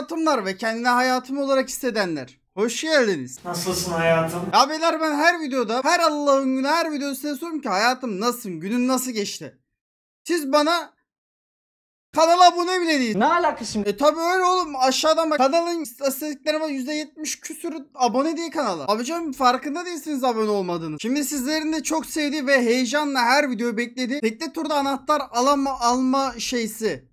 hayatımlar ve kendine hayatım olarak hissedenler. Hoş geldiniz. Nasılsın hayatım? Ya beyler ben her videoda, her Allah'ın günü her videoda size soruyorum ki hayatım nasılsın, günün nasıl geçti? Siz bana kanala abone bile değil. Ne alakası şimdi? E tabi öyle oğlum aşağıdan bak kanalın istatistiklerine %70 küsürü abone değil kanala. Abicim farkında değilsiniz abone olmadığını. Şimdi sizlerin de çok sevdiği ve heyecanla her videoyu beklediği tekne turda anahtar alama alma şeysi.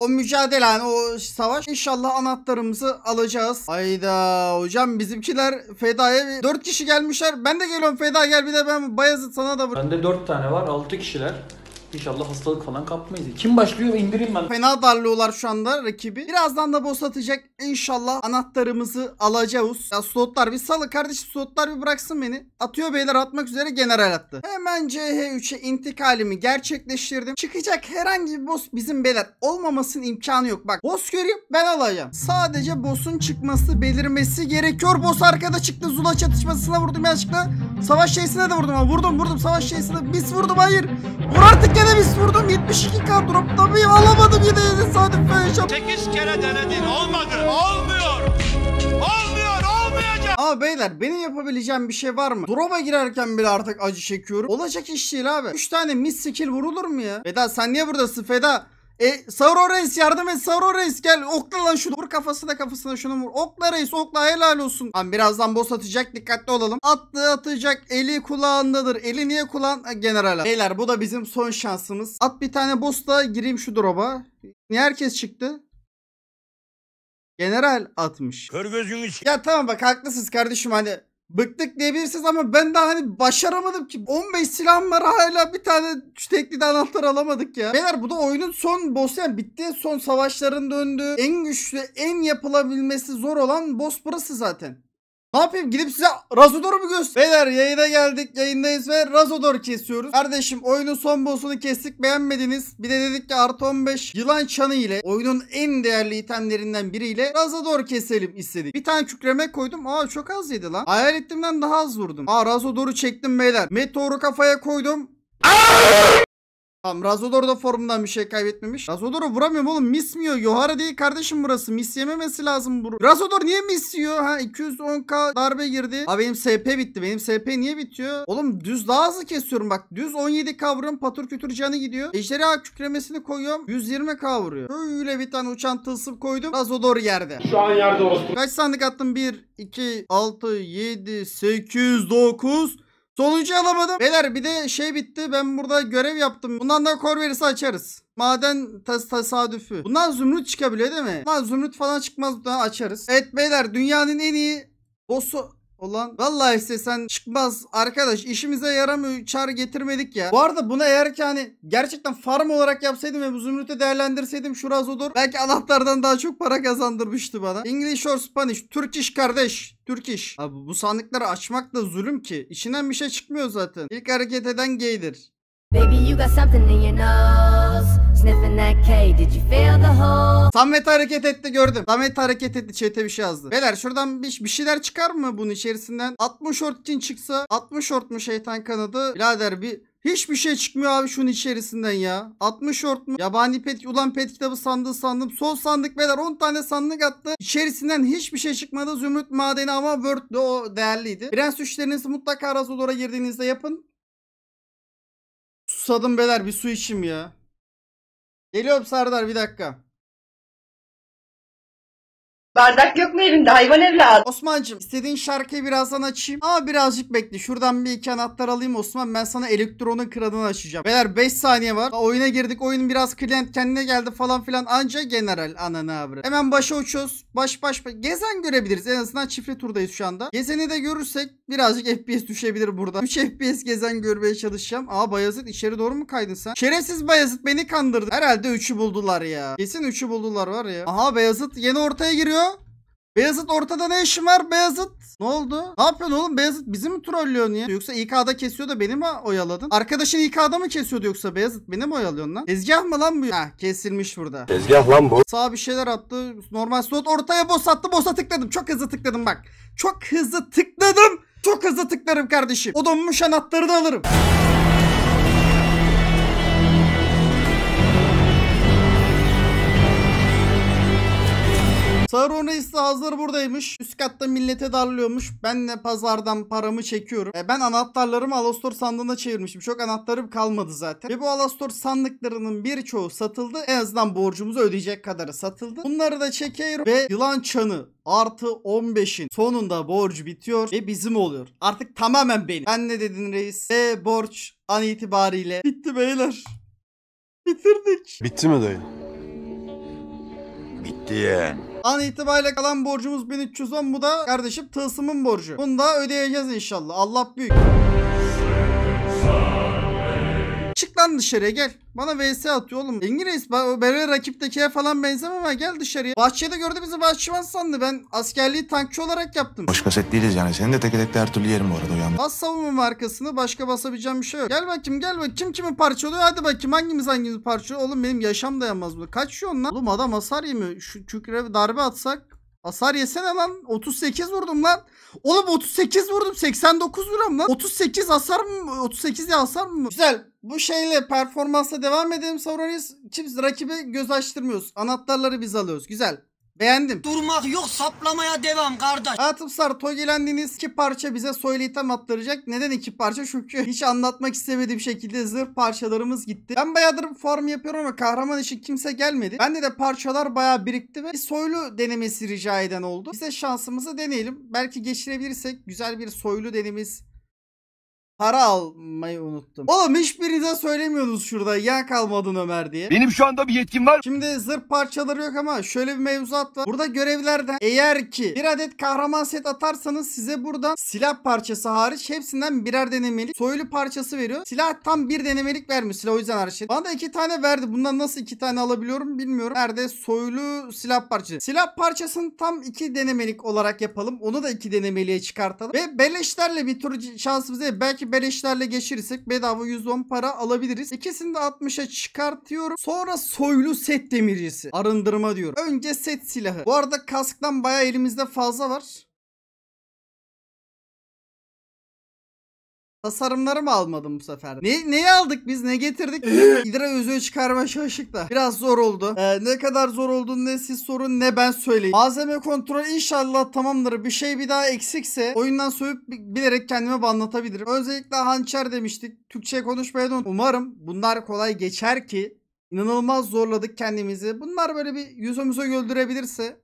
O mücadele yani o savaş. inşallah anahtarımızı alacağız. Hayda hocam bizimkiler Feda'ya 4 kişi gelmişler. Ben de geliyorum Feda gel bir de ben Bayezid sana da vur. Bende 4 tane var 6 kişiler. İnşallah hastalık falan kapmayız. Kim başlıyor? İndireyim ben. Fena darlıyorlar şu anda rakibi. Birazdan da boss atacak. İnşallah anahtarımızı alacağız. Ya slotlar bir salı kardeşim slotlar bir bıraksın beni. Atıyor beyler atmak üzere general attı. Hemen CH3'e intikalimi gerçekleştirdim. Çıkacak herhangi bir boss bizim beyler olmamasının imkanı yok. Bak boss göreyim ben alacağım. Sadece boss'un çıkması belirmesi gerekiyor. Boss arkada çıktı. Zula çatışmasına vurdum yanlışlıkla. Savaş şeysine de vurdum ama vurdum vurdum savaş şeysine. Biz vurdum hayır. Vur artık gene bir vurdum 72 kadrop tabii alamadım yine tesadüfen şap. 8 kere denedin olmadı. Olmuyor. Olmuyor olmayacak. Ama beyler benim yapabileceğim bir şey var mı? Drop'a girerken bile artık acı çekiyorum. Olacak iş değil abi. 3 tane mis skill vurulur mu ya? Feda sen niye buradasın Feda? E Sauron Reis yardım et Sauron Reis gel okla lan şunu vur kafasına kafasına şunu vur okla Reis okla helal olsun. Lan birazdan boss atacak dikkatli olalım. Attı atacak eli kulağındadır eli niye kulağın generala. Beyler bu da bizim son şansımız. At bir tane boss da gireyim şu droba. Niye herkes çıktı? General atmış. Kör gözünü Ya tamam bak haklısınız kardeşim hani bıktık diyebilirsiniz ama ben daha hani başaramadım ki. 15 silahım var hala bir tane tekli de anahtar alamadık ya. Beyler bu da oyunun son boss'u yani bitti. Son savaşların döndü. En güçlü, en yapılabilmesi zor olan boss burası zaten. Ne yapayım gidip size Razodor mu göster? Beyler yayına geldik yayındayız ve Razodor kesiyoruz. Kardeşim oyunun son boss'unu kestik beğenmediniz. Bir de dedik ki artı 15 yılan çanı ile oyunun en değerli itemlerinden biriyle Razodor keselim istedik. Bir tane kükreme koydum. Aa çok az yedi lan. Hayal ettiğimden daha az vurdum. Aa Razodor'u çektim beyler. Meteoru kafaya koydum. Tamam Razodor da formundan bir şey kaybetmemiş. Razodor'u vuramıyorum oğlum. Mismiyor. Yohara değil kardeşim burası. Mis yememesi lazım bu. Razodor niye mis yiyor? Ha 210k darbe girdi. Ha benim SP bitti. Benim SP niye bitiyor? Oğlum düz daha hızlı kesiyorum bak. Düz 17k vuruyorum. Patur kütür canı gidiyor. Ejderha kükremesini koyuyorum. 120k vuruyor. Böyle bir tane uçan tılsım koydum. Razodor yerde. Şu an yerde olsun. Kaç sandık attım? 1, 2, 6, 7, 8, 9... Sonuncu alamadım. Beyler bir de şey bitti. Ben burada görev yaptım. Bundan da kor verisi açarız. Maden tas tesadüfü. Bundan zümrüt çıkabiliyor değil mi? Bundan zümrüt falan çıkmaz. Daha açarız. Evet beyler dünyanın en iyi bossu Olan vallahi işte sen çıkmaz arkadaş işimize yaramıyor çar getirmedik ya. Bu arada buna eğer ki hani gerçekten farm olarak yapsaydım ve bu zümrütü değerlendirseydim şuraz olur. Belki anahtardan daha çok para kazandırmıştı bana. English or Spanish, Turkish kardeş. Türkiş. Abi bu sandıkları açmak da zulüm ki. İçinden bir şey çıkmıyor zaten. İlk hareket eden gaydir. Baby you got something in your nose. Sniffing Samet hareket etti gördüm. Samet hareket etti çete bir şey yazdı. Beyler şuradan bir, bir şeyler çıkar mı bunun içerisinden? 60 short için çıksa 60 short mu şeytan kanadı? Birader bir Hiçbir şey çıkmıyor abi şunun içerisinden ya. 60 short mu? Yabani pet, ulan pet kitabı sandığı sandım. Sol sandık beyler 10 tane sandık attı. İçerisinden hiçbir şey çıkmadı. Zümrüt madeni ama word de o değerliydi. Prens 3'lerinizi mutlaka Razodor'a girdiğinizde yapın. Susadım beyler bir su içim ya. Geliyorum Serdar bir dakika. Bardak yok mu elimde hayvan evladı? Osmancım istediğin şarkıyı birazdan açayım. Ama birazcık bekle. Şuradan bir iki anahtar alayım Osman. Ben sana elektronun kranını açacağım. Beyler 5 saniye var. Oyuna girdik. Oyun biraz klient kendine geldi falan filan. Anca general ananı avra. Hemen başa uçuyoruz. Baş baş baş. Gezen görebiliriz. En azından çiftli turdayız şu anda. Gezeni de görürsek birazcık FPS düşebilir burada. 3 FPS gezen görmeye çalışacağım. Aa Bayazıt içeri doğru mu kaydın sen? Şerefsiz Bayazıt beni kandırdı. Herhalde 3'ü buldular ya. Kesin 3'ü buldular var ya. Aha Bayazıt yeni ortaya giriyor. Beyazıt ortada ne işin var Beyazıt? Ne oldu? Ne yapıyorsun oğlum Beyazıt? Bizi mi trollüyorsun ya? Yoksa İK'da kesiyor da beni mi oyaladın? Arkadaşın İK'da mı kesiyordu yoksa Beyazıt? Beni mi oyalıyorsun lan? Tezgah mı lan bu? Heh kesilmiş burada. Tezgah lan bu. Sağ bir şeyler attı. Normal slot ortaya boss attı. Boss'a tıkladım. Çok hızlı tıkladım bak. Çok hızlı tıkladım. Çok hızlı tıklarım kardeşim. O donmuş anahtarını alırım. Sauron Reis de hazır buradaymış. Üst katta millete darlıyormuş. Ben de pazardan paramı çekiyorum. E, ben anahtarlarımı Alastor sandığına çevirmişim. Çok anahtarım kalmadı zaten. Ve bu Alastor sandıklarının birçoğu satıldı. En azından borcumuzu ödeyecek kadarı satıldı. Bunları da çekiyorum ve yılan çanı artı 15'in sonunda borcu bitiyor ve bizim oluyor. Artık tamamen benim. Ben ne dedin reis? Ve borç an itibariyle bitti beyler. Bitirdik. Bitti mi dayı? Bitti yani. An itibariyle kalan borcumuz 1310 bu da kardeşim tılsımın borcu. Bunu da ödeyeceğiz inşallah. Allah büyük. Çık lan dışarıya gel. Bana vs atıyor oğlum. İngiliz Reis böyle rakiptekiye falan ama gel dışarıya. Bahçede gördü bizi bahçıvan sandı. Ben askerliği tankçı olarak yaptım. başka set değiliz yani. Senin de tek tek her türlü yerim bu arada uyandım. Bas savunma markasını başka basabileceğim bir şey yok. Gel bakayım gel bakayım kim kimi parçalıyor. Hadi bakayım hangimiz hangimiz parçalıyor. Oğlum benim yaşam dayanmaz bu. kaçıyor lan. Oğlum adam hasar yemiyor. Şu çükre darbe atsak Hasar yesene lan. 38 vurdum lan. Oğlum 38 vurdum. 89 vuram lan. 38 hasar mı? 38 ya hasar mı? Güzel. Bu şeyle performansa devam edelim Sauronis. Kimse rakibi göz açtırmıyoruz. Anahtarları biz alıyoruz. Güzel. Beğendim. Durmak yok saplamaya devam kardeş. Atıp Sar togilendiğiniz iki parça bize soylu item attıracak. Neden iki parça? Çünkü hiç anlatmak istemediğim şekilde zırh parçalarımız gitti. Ben bayağıdır farm yapıyorum ama kahraman için kimse gelmedi. Bende de parçalar bayağı birikti ve bir soylu denemesi rica eden oldu. Biz de şansımızı deneyelim. Belki geçirebilirsek güzel bir soylu denemiz Para almayı unuttum. Oğlum hiçbirinize söylemiyorsunuz şurada ya kalmadın Ömer diye. Benim şu anda bir yetkim var. Şimdi zırh parçaları yok ama şöyle bir mevzuat var. Burada görevlerde eğer ki bir adet kahraman set atarsanız size buradan silah parçası hariç hepsinden birer denemelik soylu parçası veriyor. Silah tam bir denemelik vermiyor silah o yüzden her şey. Bana da iki tane verdi. Bundan nasıl iki tane alabiliyorum bilmiyorum. Nerede soylu silah parçası. Silah parçasını tam iki denemelik olarak yapalım. Onu da iki denemeliğe çıkartalım. Ve beleşlerle bir tur şansımızı Belki Buradaki beleşlerle geçirirsek bedava 110 para alabiliriz. İkisini de 60'a çıkartıyorum. Sonra soylu set demircisi. Arındırma diyorum. Önce set silahı. Bu arada kasktan baya elimizde fazla var. Tasarımları mı almadım bu sefer? Ne, neyi aldık biz? Ne getirdik? İdra yüzüğü çıkarma şaşıkta. Biraz zor oldu. Ee, ne kadar zor olduğunu ne siz sorun ne ben söyleyeyim. Malzeme kontrol inşallah tamamdır. Bir şey bir daha eksikse oyundan soyup bilerek kendime anlatabilirim. Özellikle hançer demiştik. Türkçe konuşmaya dön. Umarım bunlar kolay geçer ki. İnanılmaz zorladık kendimizi. Bunlar böyle bir yüzümüze güldürebilirse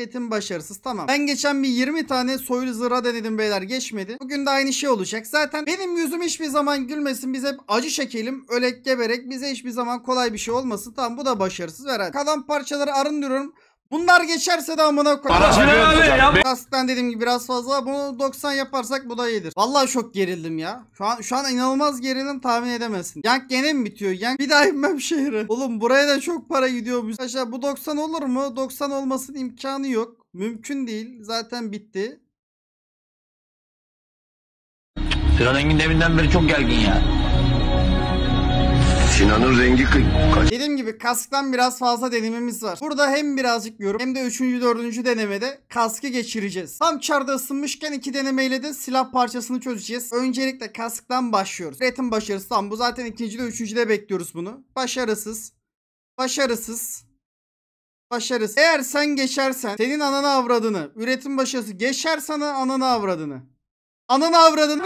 Milletin başarısız tamam. Ben geçen bir 20 tane soylu zıra denedim beyler geçmedi. Bugün de aynı şey olacak. Zaten benim yüzüm hiçbir zaman gülmesin. Biz hep acı çekelim. Ölek geberek bize hiçbir zaman kolay bir şey olmasın. Tamam bu da başarısız. Ver hadi. Kalan parçaları arındırıyorum. Bunlar geçerse de amına koyayım. Kasten dediğim gibi biraz fazla. Bunu 90 yaparsak bu da iyidir. Vallahi çok gerildim ya. Şu an şu an inanılmaz gerildim tahmin edemezsin. Yank gene mi bitiyor? Yank bir daha inmem şehri. Oğlum buraya da çok para gidiyormuş. Arkadaşlar bu 90 olur mu? 90 olmasın imkanı yok. Mümkün değil. Zaten bitti. Sinan Engin evinden beri çok gergin ya. Sinan'ın rengi kaç. Dediğim gibi kasktan biraz fazla denememiz var. Burada hem birazcık yorum hem de 3. 4. denemede kaskı geçireceğiz. Tam çarda ısınmışken iki denemeyle de silah parçasını çözeceğiz. Öncelikle kasktan başlıyoruz. Üretim başarısı tam bu zaten ikinci de üçüncü de bekliyoruz bunu. Başarısız. Başarısız. Başarısız. Eğer sen geçersen senin ananı avradını, üretim başarısı geçer sana ananı avradını. Ananı avradın.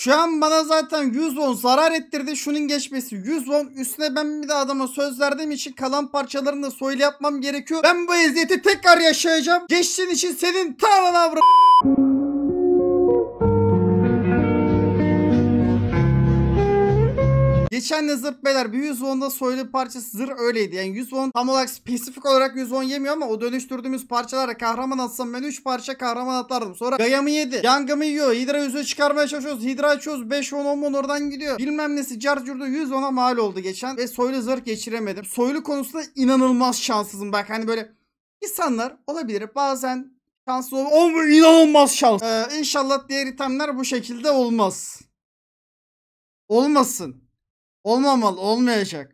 Şu an bana zaten 110 zarar ettirdi. Şunun geçmesi 110. Üstüne ben bir de adama söz verdiğim için kalan parçalarını da soylu yapmam gerekiyor. Ben bu eziyeti tekrar yaşayacağım. Geçtiğin için senin tarlan avradın. Geçen de zırh beyler bir 110'da soylu parçası zırh öyleydi. Yani 110 tam olarak spesifik olarak 110 yemiyor ama o dönüştürdüğümüz parçalara kahraman atsam ben 3 parça kahraman atardım Sonra Gaya'mı yedi. Yang'ımı yiyor. Hidra yüzü çıkarmaya çalışıyoruz. Hidra açıyoruz. 5 10 10 10 oradan gidiyor. Bilmem nesi carcurdu 110'a mal oldu geçen ve soylu zırh geçiremedim. Soylu konusunda inanılmaz şanssızım. Bak hani böyle insanlar olabilir. Bazen şanslı olur. inanılmaz şans. Ee, inşallah diğer itemler bu şekilde olmaz. Olmasın. Olmamalı, olmayacak.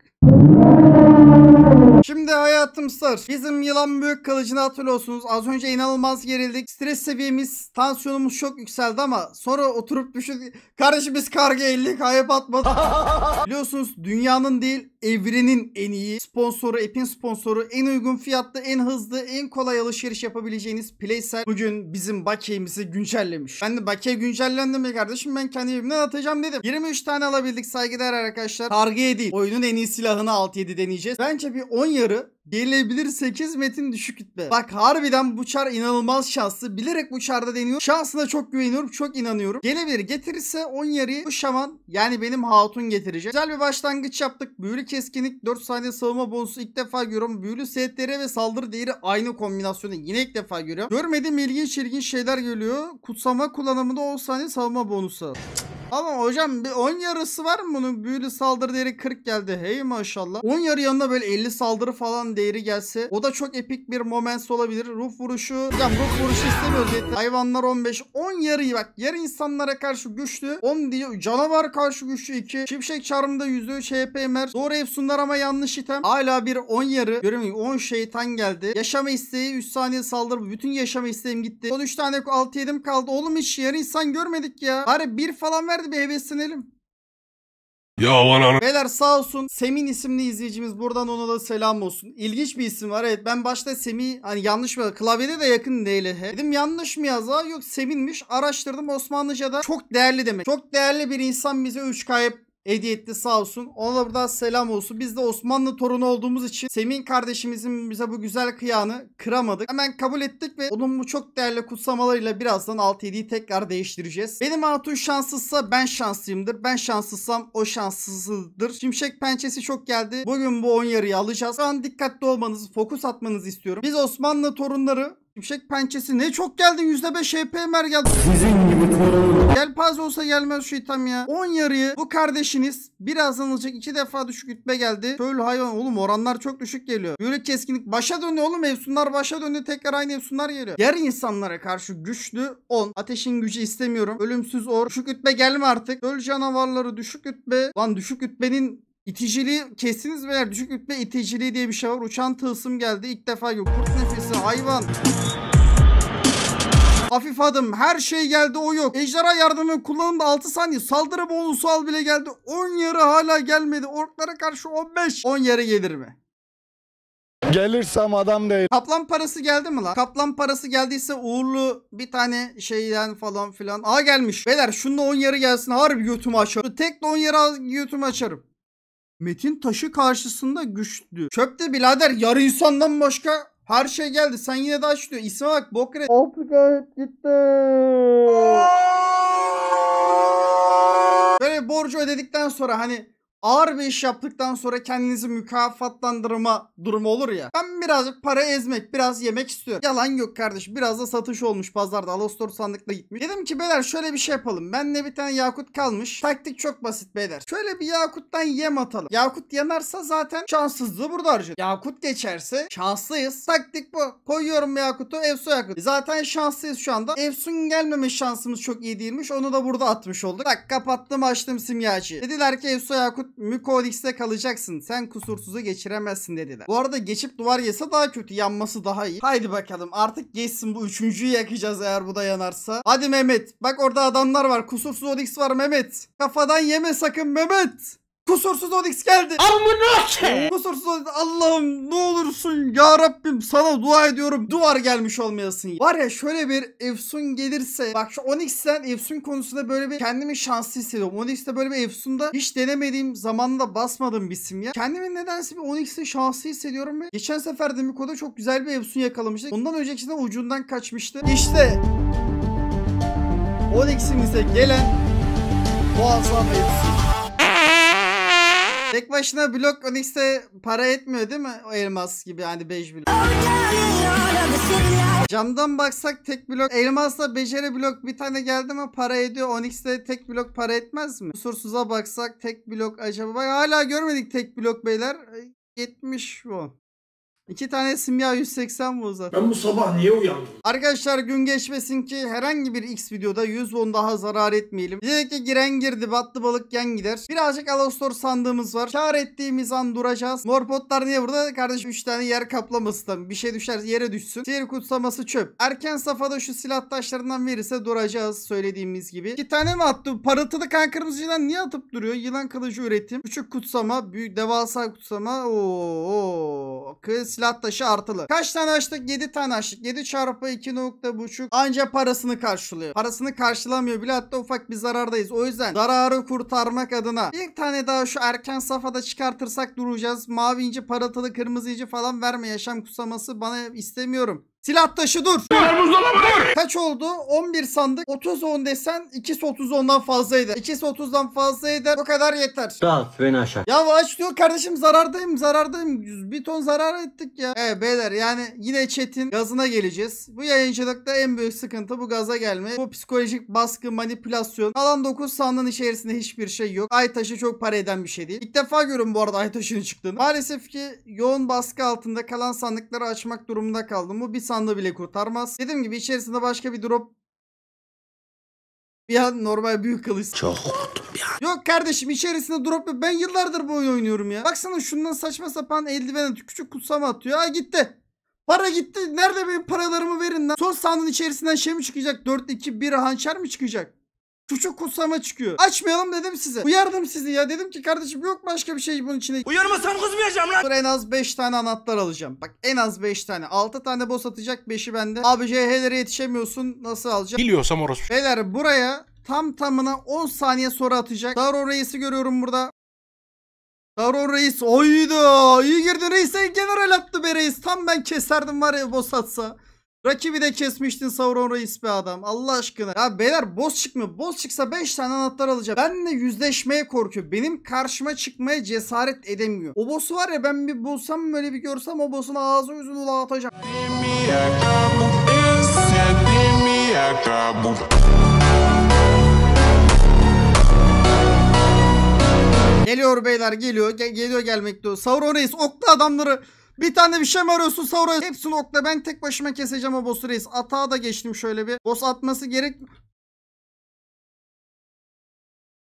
Şimdi hayatım sır. Bizim yılan büyük kılıcını hatırlıyorsunuz. Az önce inanılmaz gerildik. Stres seviyemiz, tansiyonumuz çok yükseldi ama sonra oturup düşün. Kardeşim biz karga ellik hayap atmadık. Biliyorsunuz dünyanın değil evrenin en iyi sponsoru, Epin sponsoru, en uygun fiyatlı, en hızlı, en kolay alışveriş yapabileceğiniz Playsel bugün bizim bakiyemizi güncellemiş. Ben de bakiye güncellendi mi kardeşim ben kendi evimden atacağım dedim. 23 tane alabildik saygıdeğer arkadaşlar. Karga değil. Oyunun en iyi silahını 6-7 deneyeceğiz. Bence bir 17 yarı gelebilir 8 metin düşük gitme. Bak harbiden bu çar inanılmaz şanslı. Bilerek bu çarda deniyor. Şansına çok güveniyorum. Çok inanıyorum. Gelebilir. Getirirse 10 yarıyı bu şaman yani benim hatun getirecek. Güzel bir başlangıç yaptık. Büyülü keskinlik 4 saniye savunma bonusu ilk defa görüyorum. Büyülü setleri ve saldırı değeri aynı kombinasyonu yine ilk defa görüyorum. Görmediğim ilginç ilginç şeyler geliyor. Kutsama kullanımında 10 saniye savunma bonusu. Ama hocam bir 10 yarısı var mı bunun? Büyülü saldırı değeri 40 geldi. Hey maşallah. 10 yarı yanına böyle 50 saldırı falan değeri gelse. O da çok epik bir moment olabilir. Ruh vuruşu. Hocam ruh vuruşu istemiyoruz. Yeter. Hayvanlar 15. 10 yarı bak. Yarı insanlara karşı güçlü. 10 diyor. Canavar karşı güçlü 2. Şimşek çarmında %3 HP mer. Doğru efsunlar ama yanlış item. Hala bir 10 yarı. Göremiyor. 10 şeytan geldi. Yaşama isteği 3 saniye saldırı. Bütün yaşama isteğim gitti. Son 3 tane 6 yedim kaldı. Oğlum hiç yarı insan görmedik ya. Bari bir falan ver Yeterdi bir heveslenelim. Ya aman anam. Beyler sağ olsun Semin isimli izleyicimiz buradan ona da selam olsun. İlginç bir isim var evet ben başta Semi hani yanlış mı klavyede de yakın değil. He. Dedim yanlış mı yazar yok Semin'miş araştırdım Osmanlıca'da çok değerli demek. Çok değerli bir insan bize 3K hediye etti sağ olsun. Ona da buradan selam olsun. Biz de Osmanlı torunu olduğumuz için Semin kardeşimizin bize bu güzel kıyağını kıramadık. Hemen kabul ettik ve onun bu çok değerli kutsamalarıyla birazdan alt 7yi tekrar değiştireceğiz. Benim hatun şanssızsa ben şanslıyımdır. Ben şanssızsam o şanssızdır. Şimşek pençesi çok geldi. Bugün bu on yarıyı alacağız. Şu an dikkatli olmanızı, fokus atmanızı istiyorum. Biz Osmanlı torunları Şimşek pençesi ne çok geldi yüzde beş. mer geldi. Sizin gibi torunum. Yelpaze olsa gelmez şu item ya. 10 yarıyı bu kardeşiniz birazdan alacak 2 defa düşük ütme geldi. Şöyle hayvan oğlum oranlar çok düşük geliyor. Böyle keskinlik başa döndü oğlum efsunlar başa döndü tekrar aynı efsunlar geliyor. Yer insanlara karşı güçlü On Ateşin gücü istemiyorum. Ölümsüz or. Düşük ütme gelme artık. Öl canavarları düşük ütme. Lan düşük ütmenin İticiliği kesiniz veya düşük rütbe iticiliği diye bir şey var. Uçan tılsım geldi. ilk defa gibi Kurt nefesi, hayvan. Hafif adım her şey geldi o yok. Ejderha yardımı kullanımda 6 saniye. Saldırı bonusu al bile geldi. 10 yarı hala gelmedi. Orklara karşı 15. 10 yarı gelir mi? Gelirsem adam değil. Kaplan parası geldi mi lan? Kaplan parası geldiyse uğurlu bir tane şeyden falan filan. Aa gelmiş. Beyler şunda 10 yarı gelsin. Harbi götümü açarım. Tek de 10 yarı götümü açarım. Metin taşı karşısında güçlü. Çöpte birader yarı insandan başka her şey geldi. Sen yine daha aç İsme bak Bokre. Altı gayet gitti. Böyle borcu ödedikten sonra hani ağır bir iş yaptıktan sonra kendinizi mükafatlandırma durumu olur ya. Ben birazcık para ezmek, biraz yemek istiyorum. Yalan yok kardeş. Biraz da satış olmuş pazarda. Alastor sandıkla gitmiş. Dedim ki beyler şöyle bir şey yapalım. Bende bir tane yakut kalmış. Taktik çok basit beyler. Şöyle bir yakuttan yem atalım. Yakut yanarsa zaten şanssızlığı burada harcıyor. Yakut geçerse şanslıyız. Taktik bu. Koyuyorum yakutu Efsun yakut. E zaten şanslıyız şu anda. Efsun gelmeme şansımız çok iyi değilmiş. Onu da burada atmış olduk. Bak kapattım açtım simyacı. Dediler ki Efsun yakut Mykodix'te kalacaksın. Sen kusursuzu geçiremezsin dediler. Bu arada geçip duvar yese daha kötü. Yanması daha iyi. Haydi bakalım artık geçsin bu üçüncüyü yakacağız eğer bu da yanarsa. Hadi Mehmet. Bak orada adamlar var. Kusursuz Odix var Mehmet. Kafadan yeme sakın Mehmet. Kusursuz Onyx geldi. Amına Kusursuz Onyx. Allah'ım ne olursun ya Rabbim sana dua ediyorum. Duvar gelmiş olmayasın. Var ya şöyle bir Efsun gelirse. Bak şu Onyx'ten Efsun konusunda böyle bir kendimi şanslı hissediyorum. Onyx'te böyle bir Efsun'da hiç denemediğim zamanında basmadığım bir isim ya. Kendimi nedense bir Onyx'te şanslı hissediyorum ve geçen sefer de Miko'da çok güzel bir Efsun yakalamıştık. Ondan öncekisinde ucundan kaçmıştı. İşte Onyx'imize gelen boğazlama Efsun. Tek başına blok Onyx'e para etmiyor değil mi? O elmas gibi yani bej blok. Camdan baksak tek blok elmasla beceri blok bir tane geldi mi para ediyor. Onyx'te tek blok para etmez mi? Kusursuza baksak tek blok acaba. Bak, hala görmedik tek blok beyler. 70 bu. İki tane simya 180 bozar. Ben bu sabah niye uyandım? Arkadaşlar gün geçmesin ki herhangi bir X videoda 100 won daha zarar etmeyelim. Diyecek ki giren girdi battı balık yan gider. Birazcık Alastor sandığımız var. Kar ettiğimiz an duracağız. Morpotlar niye burada? Kardeşim 3 tane yer kaplaması tabii. Bir şey düşer yere düşsün. Sihir kutsaması çöp. Erken safhada şu silah taşlarından verirse duracağız söylediğimiz gibi. İki tane mi attı? Parıltılı kan kırmızı yılan niye atıp duruyor? Yılan kılıcı üretim. Küçük kutsama, büyük devasa kutsama. Oo, kız silah taşı artılı. Kaç tane açtık? 7 tane açtık. 7 çarpı 2.5 anca parasını karşılıyor. Parasını karşılamıyor bile hatta ufak bir zarardayız. O yüzden zararı kurtarmak adına bir tane daha şu erken safhada çıkartırsak duracağız. Mavi inci, paratalı, kırmızı inci falan verme yaşam kusaması bana istemiyorum. Silah taşı dur. Kaç oldu? 11 sandık. 30 10 desen ikisi 30 10'dan fazlaydı. İkisi 30'dan fazlaydı. O kadar yeter. Daha beni aşağı. Ya aç diyor kardeşim zarardayım zarardayım. Bir ton zarar ettik ya. Evet beyler yani yine chat'in gazına geleceğiz. Bu yayıncılıkta en büyük sıkıntı bu gaza gelme. Bu psikolojik baskı, manipülasyon. Alan 9 sandığın içerisinde hiçbir şey yok. Ay taşı çok para eden bir şey değil. İlk defa görüyorum bu arada ay taşının çıktığını. Maalesef ki yoğun baskı altında kalan sandıkları açmak durumunda kaldım. Bu bir sandık anda bile kurtarmaz. Dediğim gibi içerisinde başka bir drop bir an normal büyük kılıç. Çok korktum an Yok kardeşim içerisinde drop yok. Ben yıllardır bu oyunu oynuyorum ya. Baksana şundan saçma sapan eldiven atıyor. Küçük kutsama atıyor. Ha gitti. Para gitti. Nerede benim paralarımı verin lan. Son sandığın içerisinden şey mi çıkacak? 4-2-1 hançer mi çıkacak? Çocuk kutsama çıkıyor. Açmayalım dedim size. Uyardım sizi ya. Dedim ki kardeşim yok başka bir şey bunun içinde. Uyarmasam kızmayacağım lan. Dur en az 5 tane anahtar alacağım. Bak en az 5 tane. 6 tane boss atacak 5'i bende. Abi CH'lere yetişemiyorsun. Nasıl alacağım? Biliyorsam orası. Beyler buraya tam tamına 10 saniye sonra atacak. Daron Reis'i görüyorum burada. Daron Reis oydu. İyi girdi Reis. General attı be Reis. Tam ben keserdim var ya boss atsa. Rakibi de kesmiştin Sauron reis be adam. Allah aşkına. Ya beyler boss çıkmıyor. Boss çıksa 5 tane anahtar alacağım. Benle yüzleşmeye korkuyor. Benim karşıma çıkmaya cesaret edemiyor. O boss'u var ya ben bir bulsam böyle bir görsem o boss'un ağzı yüzünü dağıtacağım. Geliyor beyler geliyor. Gel geliyor gelmekte. Sauron reis oklu adamları. Bir tane bir şey mi arıyorsun Sauron? Hepsini okla ben tek başıma keseceğim o boss'u reis. Atağa da geçtim şöyle bir. Boss atması gerek...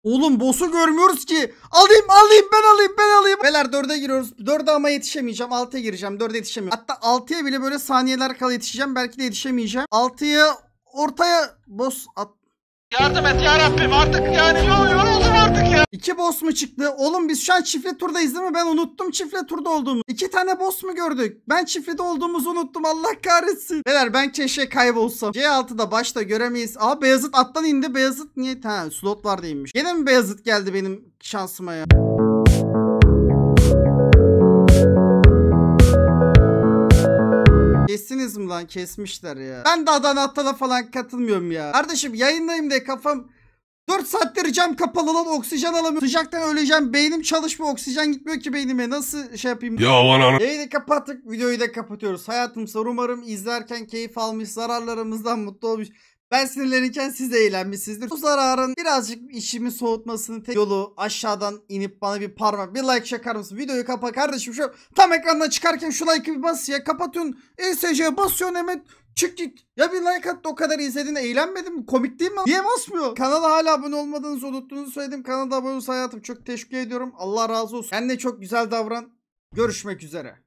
Oğlum boss'u görmüyoruz ki. Alayım alayım ben alayım ben alayım. Beyler 4'e giriyoruz. 4'e ama yetişemeyeceğim. 6'ya gireceğim. 4'e yetişemiyorum. Hatta 6'ya bile böyle saniyeler kala yetişeceğim. Belki de yetişemeyeceğim. 6'ya ortaya boss at Yardım et ya Rabbim artık yani yol yoruldum artık ya. İki boss mu çıktı? Oğlum biz şu an çiftli turdayız değil mi? Ben unuttum çiftli turda olduğumu. İki tane boss mu gördük? Ben çiftli olduğumuzu unuttum Allah kahretsin. Beyler ben keşke kaybolsam. C6'da başta göremeyiz. Aa Beyazıt attan indi. Beyazıt niye? Ha slot vardıymış? değilmiş. mi Beyazıt geldi benim şansıma ya? kestiniz mi lan? Kesmişler ya. Ben de Adana Atal'a falan katılmıyorum ya. Kardeşim yayındayım diye kafam 4 saattir cam kapalı lan oksijen alamıyorum. Sıcaktan öleceğim. Beynim çalışmıyor. Oksijen gitmiyor ki beynime. Nasıl şey yapayım? Ya lan Yayını kapattık. Videoyu da kapatıyoruz. Hayatımsa umarım izlerken keyif almış. Zararlarımızdan mutlu olmuş. Ben sinirlenirken siz de eğlenmişsinizdir. Bu zararın birazcık işimi soğutmasının tek yolu aşağıdan inip bana bir parmak bir like çakar mısın? Videoyu kapa kardeşim şu tam ekrandan çıkarken şu like'ı bir bas ya kapatıyorsun. ESC'ye basıyorsun Mehmet. Çık git. Ya bir like at o kadar izledin eğlenmedin mi? Komik değil mi? Niye basmıyor? Kanala hala abone olmadığınızı unuttuğunuzu söyledim. Kanala abone olursa hayatım çok teşekkür ediyorum. Allah razı olsun. Kendine çok güzel davran. Görüşmek üzere.